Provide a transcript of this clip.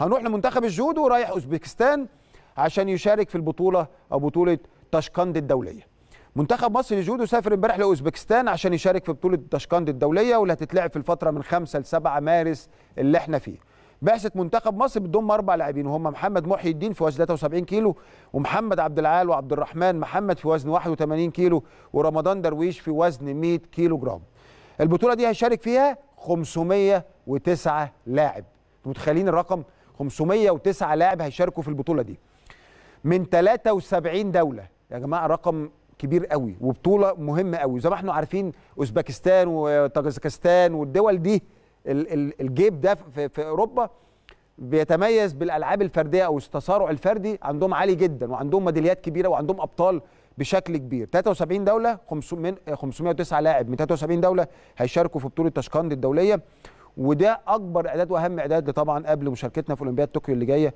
هنروح لمنتخب الجودو رايح اوزبكستان عشان يشارك في البطوله او بطوله تاشقند الدوليه منتخب مصر للجودو سافر امبارح لاوزبكستان عشان يشارك في بطوله تاشقند الدوليه واللي هتتلعب في الفتره من 5 ل 7 مارس اللي احنا فيه بعثه منتخب مصر بتضم اربع لاعبين وهم محمد محي الدين في وزن 73 كيلو ومحمد عبد العال وعبد الرحمن محمد في وزن 81 كيلو ورمضان درويش في وزن 100 كيلو جرام البطوله دي هيشارك فيها 509 لاعب متخيلين الرقم 509 لاعب هيشاركوا في البطوله دي من 73 دوله يا جماعه رقم كبير قوي وبطوله مهمه قوي زي ما احنا عارفين اوزبكستان وطاجيكستان والدول دي الجيب ده في اوروبا بيتميز بالالعاب الفرديه او التصارع الفردي عندهم عالي جدا وعندهم ميداليات كبيره وعندهم ابطال بشكل كبير 73 دوله 509 لاعب من 73 دوله هيشاركوا في بطوله تشقند الدوليه وده اكبر اعداد واهم اعداد طبعا قبل مشاركتنا في اولمبياد طوكيو اللي جايه